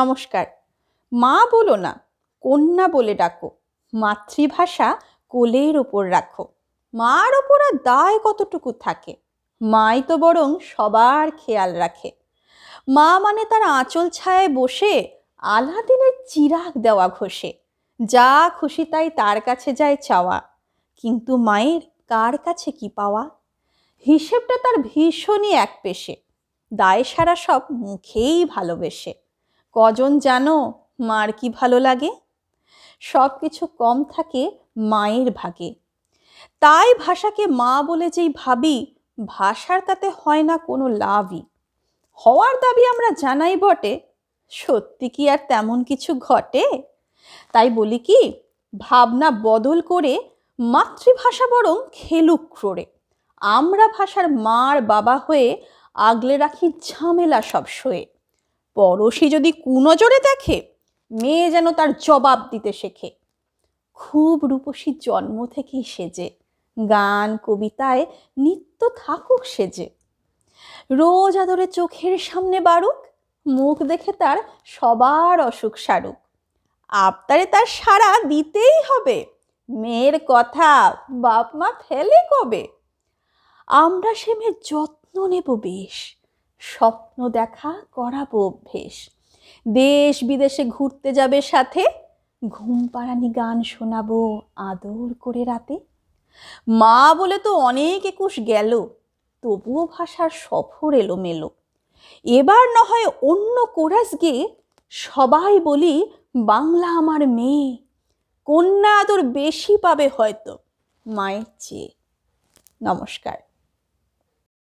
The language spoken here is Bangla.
নমস্কার মা বলো না কন্যা বলে ডাকো মাতৃভাষা কোলের ওপর রাখো মার ওপর আর দায় কতটুকু থাকে মাই তো বরং সবার খেয়াল রাখে মা মানে তার আঁচল ছায় বসে আলাদিনের চিরাগ দেওয়া ঘষে যা খুশি তাই তার কাছে যায় চাওয়া কিন্তু মায়ের কার কাছে কি পাওয়া হিসেবটা তার ভীষণই এক পেশে দায় সারা সব মুখেই ভালোবেসে কজন জানো মার কি ভালো লাগে সব কিছু কম থাকে মায়ের ভাগে তাই ভাষাকে মা বলে যেই ভাবি ভাষার তাতে হয় না কোনো লাভই হওয়ার দাবি আমরা জানাই বটে সত্যি কি আর তেমন কিছু ঘটে তাই বলি কি ভাবনা বদল করে মাতৃভাষা বরং খেলুক ক্রোড়ে আমরা ভাষার মার বাবা হয়ে আগলে রাখি ঝামেলা সব শোয়ে পরশি যদি কুনজরে দেখে মেয়ে যেন তার জবাব দিতে শেখে খুব রূপসী জন্ম থেকেই সেজে গান কবিতায় নিত্য থাকুক সেজে রোজ আদরে চোখের সামনে বাড়ুক মুখ দেখে তার সবার অসুখ সারুক আপনারে তার সারা দিতেই হবে মেয়ের কথা বাপ মা ফেলে কবে আমরা সে মেয়ের যত্ন নেব বেশ স্বপ্ন দেখা করাবো অভ্যেস দেশ বিদেশে ঘুরতে যাবে সাথে ঘুম পাড়ানি গান শোনাবো আদর করে রাতে মা বলে তো অনেক একুশ গেল তবুও ভাষার সফর এলোমেলো এবার না হয় অন্য কোরাস গিয়ে সবাই বলি বাংলা আমার মেয়ে কন্যা আদর বেশি পাবে হয়তো মায়ের চেয়ে নমস্কার